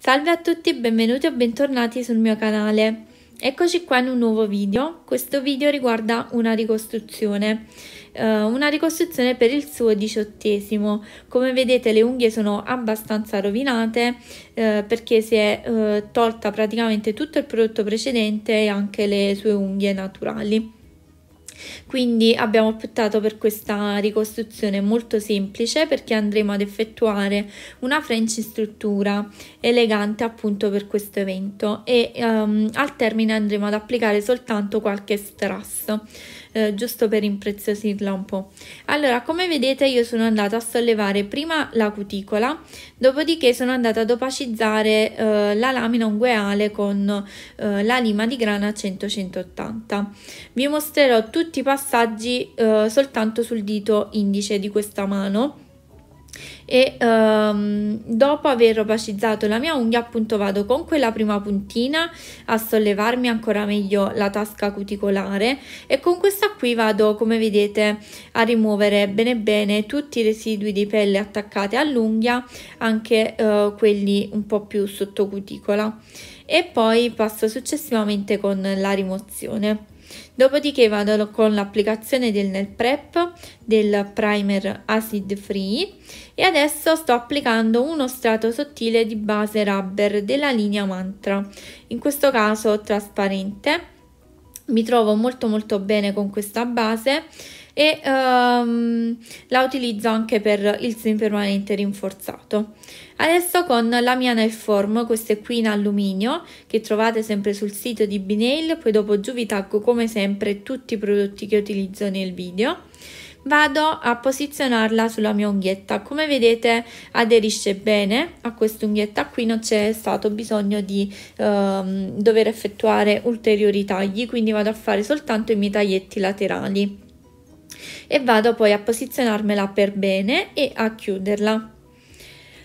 Salve a tutti benvenuti o bentornati sul mio canale. Eccoci qua in un nuovo video. Questo video riguarda una ricostruzione, eh, una ricostruzione per il suo diciottesimo. Come vedete le unghie sono abbastanza rovinate eh, perché si è eh, tolta praticamente tutto il prodotto precedente e anche le sue unghie naturali. Quindi abbiamo optato per questa ricostruzione molto semplice perché andremo ad effettuare una French in struttura elegante appunto per questo evento e um, al termine andremo ad applicare soltanto qualche strass eh, giusto per impreziosirla un po'. Allora come vedete io sono andata a sollevare prima la cuticola dopodiché sono andata ad opacizzare eh, la lamina ungueale con eh, la lima di grana 100-180. Vi mostrerò tutti tutti i passaggi eh, soltanto sul dito indice di questa mano e ehm, dopo aver opacizzato la mia unghia appunto vado con quella prima puntina a sollevarmi ancora meglio la tasca cuticolare e con questa qui vado come vedete a rimuovere bene bene tutti i residui di pelle attaccate all'unghia anche eh, quelli un po' più sotto cuticola e poi passo successivamente con la rimozione Dopodiché vado con l'applicazione del Nel Prep del primer acid free e adesso sto applicando uno strato sottile di base rubber della linea Mantra, in questo caso trasparente. Mi trovo molto molto bene con questa base e um, la utilizzo anche per il semi rinforzato. Adesso con la mia nail form, questa è qui in alluminio, che trovate sempre sul sito di Binail, poi dopo giù vi taggo come sempre tutti i prodotti che utilizzo nel video vado a posizionarla sulla mia unghietta come vedete aderisce bene a questa unghietta qui non c'è stato bisogno di ehm, dover effettuare ulteriori tagli quindi vado a fare soltanto i miei taglietti laterali e vado poi a posizionarmela per bene e a chiuderla.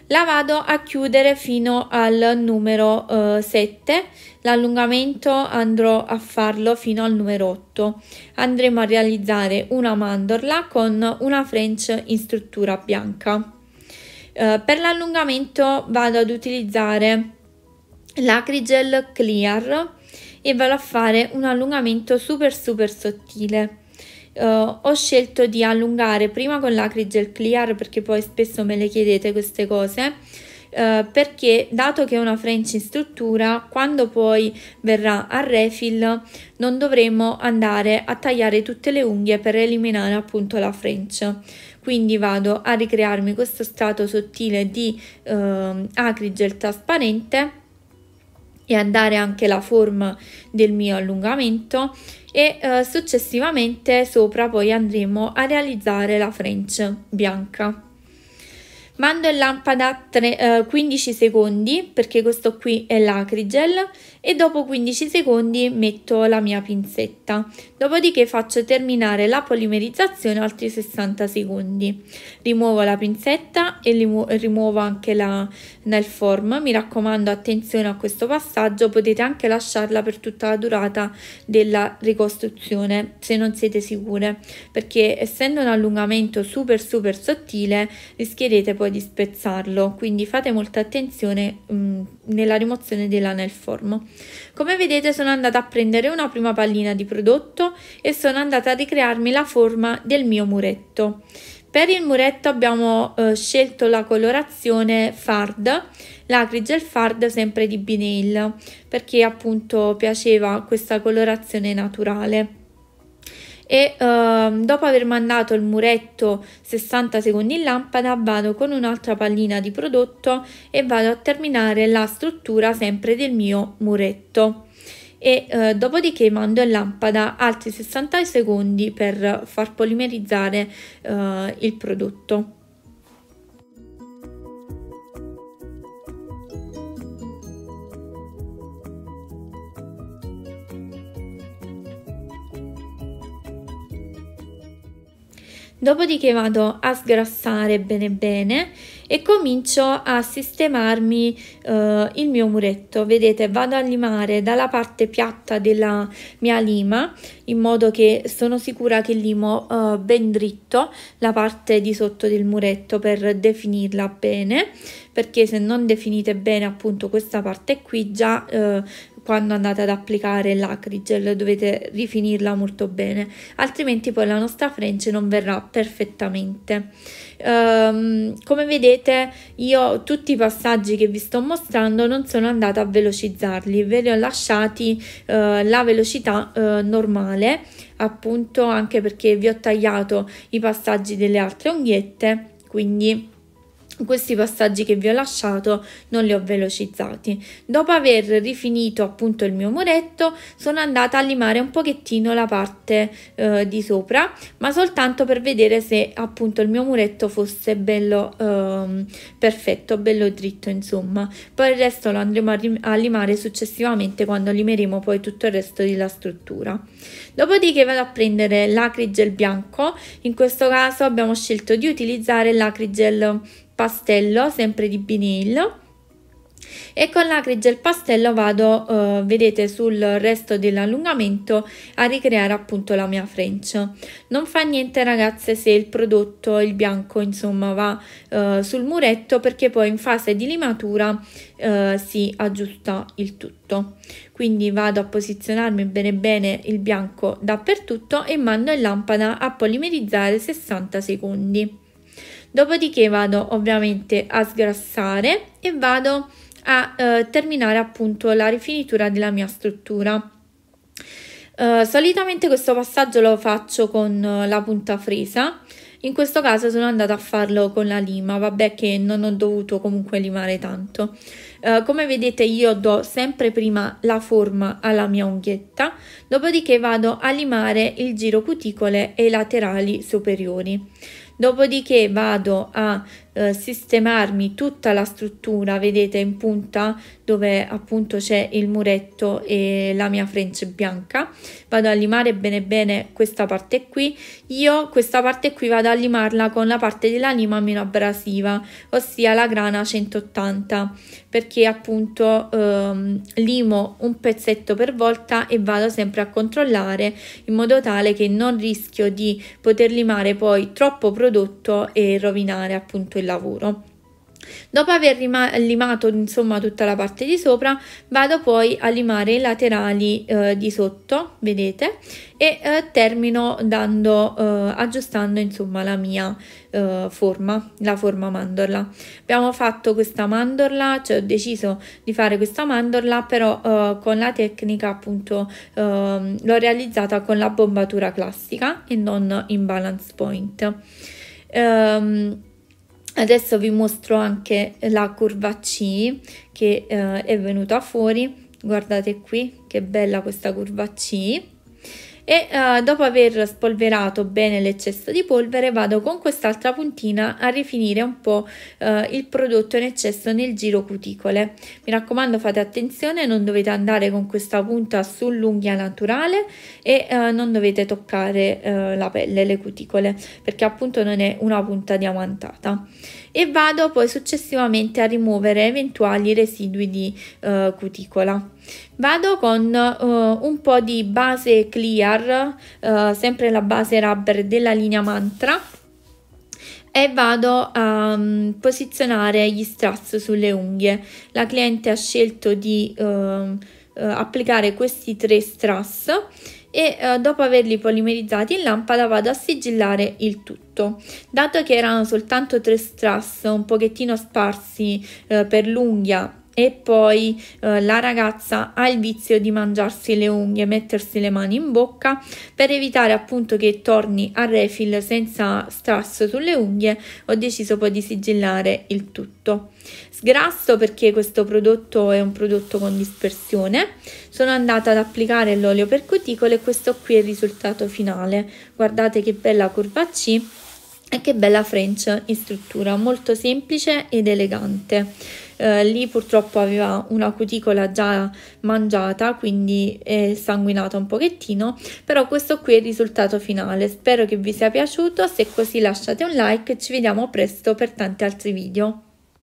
La vado a chiudere fino al numero eh, 7, l'allungamento andrò a farlo fino al numero 8. Andremo a realizzare una mandorla con una French in struttura bianca. Eh, per l'allungamento vado ad utilizzare l'acrigel clear e vado a fare un allungamento super super sottile Uh, ho scelto di allungare prima con l'acri gel clear perché poi spesso me le chiedete queste cose uh, perché dato che è una French in struttura quando poi verrà a refill non dovremo andare a tagliare tutte le unghie per eliminare appunto la French quindi vado a ricrearmi questo strato sottile di uh, acri gel trasparente e a dare anche la forma del mio allungamento e eh, successivamente sopra poi andremo a realizzare la french bianca. Mando in lampada tre, eh, 15 secondi perché questo qui è l'acrigel e dopo 15 secondi metto la mia pinzetta. Dopodiché faccio terminare la polimerizzazione altri 60 secondi. Rimuovo la pinzetta e rimu rimuovo anche la nel form. Mi raccomando attenzione a questo passaggio, potete anche lasciarla per tutta la durata della ricostruzione se non siete sicure perché essendo un allungamento super super sottile rischierete poi poi di spezzarlo, quindi fate molta attenzione mh, mm, nella rimozione dell'anel form. Come vedete sono andata a prendere una prima pallina di prodotto e sono andata a ricrearmi la forma del mio muretto. Per il muretto abbiamo eh, scelto la colorazione Fard, la Grigel Fard sempre di Binail, perché appunto piaceva questa colorazione naturale e ehm, dopo aver mandato il muretto 60 secondi in lampada vado con un'altra pallina di prodotto e vado a terminare la struttura sempre del mio muretto e eh, dopodiché mando in lampada altri 60 secondi per far polimerizzare eh, il prodotto. dopodiché vado a sgrassare bene bene e comincio a sistemarmi eh, il mio muretto vedete vado a limare dalla parte piatta della mia lima in modo che sono sicura che limo eh, ben dritto la parte di sotto del muretto per definirla bene perché se non definite bene appunto questa parte qui già eh, quando andate ad applicare l'acrigel dovete rifinirla molto bene altrimenti poi la nostra french non verrà perfettamente um, come vedete io tutti i passaggi che vi sto mostrando non sono andata a velocizzarli ve li ho lasciati uh, la velocità uh, normale appunto anche perché vi ho tagliato i passaggi delle altre unghiette quindi questi passaggi che vi ho lasciato non li ho velocizzati. Dopo aver rifinito appunto il mio muretto sono andata a limare un pochettino la parte eh, di sopra ma soltanto per vedere se appunto il mio muretto fosse bello eh, perfetto, bello dritto insomma. Poi il resto lo andremo a, a limare successivamente quando limeremo poi tutto il resto della struttura. Dopodiché vado a prendere l'acrigel bianco, in questo caso abbiamo scelto di utilizzare l'acrigel pastello sempre di Binil e con la grigia il pastello vado eh, vedete sul resto dell'allungamento a ricreare appunto la mia french non fa niente ragazze se il prodotto il bianco insomma va eh, sul muretto perché poi in fase di limatura eh, si aggiusta il tutto quindi vado a posizionarmi bene bene il bianco dappertutto e mando in lampada a polimerizzare 60 secondi dopodiché vado ovviamente a sgrassare e vado a eh, terminare appunto la rifinitura della mia struttura. Eh, solitamente questo passaggio lo faccio con eh, la punta fresa, in questo caso sono andata a farlo con la lima, vabbè che non ho dovuto comunque limare tanto. Eh, come vedete io do sempre prima la forma alla mia unghietta, dopodiché vado a limare il giro cuticole e i laterali superiori dopodiché vado a eh, sistemarmi tutta la struttura, vedete in punta dove appunto c'è il muretto e la mia french bianca, vado a limare bene bene questa parte qui, io questa parte qui vado a limarla con la parte della lima meno abrasiva, ossia la grana 180, perché appunto ehm, limo un pezzetto per volta e vado sempre a controllare in modo tale che non rischio di poter limare poi troppo prodotto e rovinare appunto il il lavoro. Dopo aver limato insomma tutta la parte di sopra vado poi a limare i laterali eh, di sotto vedete e eh, termino dando eh, aggiustando insomma la mia eh, forma la forma mandorla abbiamo fatto questa mandorla cioè ho deciso di fare questa mandorla però eh, con la tecnica appunto ehm, l'ho realizzata con la bombatura classica e non in balance point um, adesso vi mostro anche la curva C che eh, è venuta fuori guardate qui che bella questa curva C e eh, dopo aver spolverato bene l'eccesso di polvere vado con quest'altra puntina a rifinire un po' eh, il prodotto in eccesso nel giro cuticole. Mi raccomando fate attenzione, non dovete andare con questa punta sull'unghia naturale e eh, non dovete toccare eh, la pelle, le cuticole, perché appunto non è una punta diamantata e vado poi successivamente a rimuovere eventuali residui di eh, cuticola. Vado con eh, un po' di base clear, eh, sempre la base rubber della linea mantra e vado a um, posizionare gli strass sulle unghie. La cliente ha scelto di... Uh, eh, applicare questi tre strass e eh, dopo averli polimerizzati in lampada vado a sigillare il tutto. Dato che erano soltanto tre strass un pochettino sparsi eh, per l'unghia e poi eh, la ragazza ha il vizio di mangiarsi le unghie, mettersi le mani in bocca per evitare appunto che torni a refill senza strasso sulle unghie. Ho deciso poi di sigillare il tutto. Sgrasso perché questo prodotto è un prodotto con dispersione. Sono andata ad applicare l'olio per cuticole e questo qui è il risultato finale. Guardate che bella curva C e che bella French in struttura, molto semplice ed elegante eh, lì purtroppo aveva una cuticola già mangiata, quindi è sanguinata un pochettino, però questo qui è il risultato finale. Spero che vi sia piaciuto, se così lasciate un like ci vediamo presto per tanti altri video.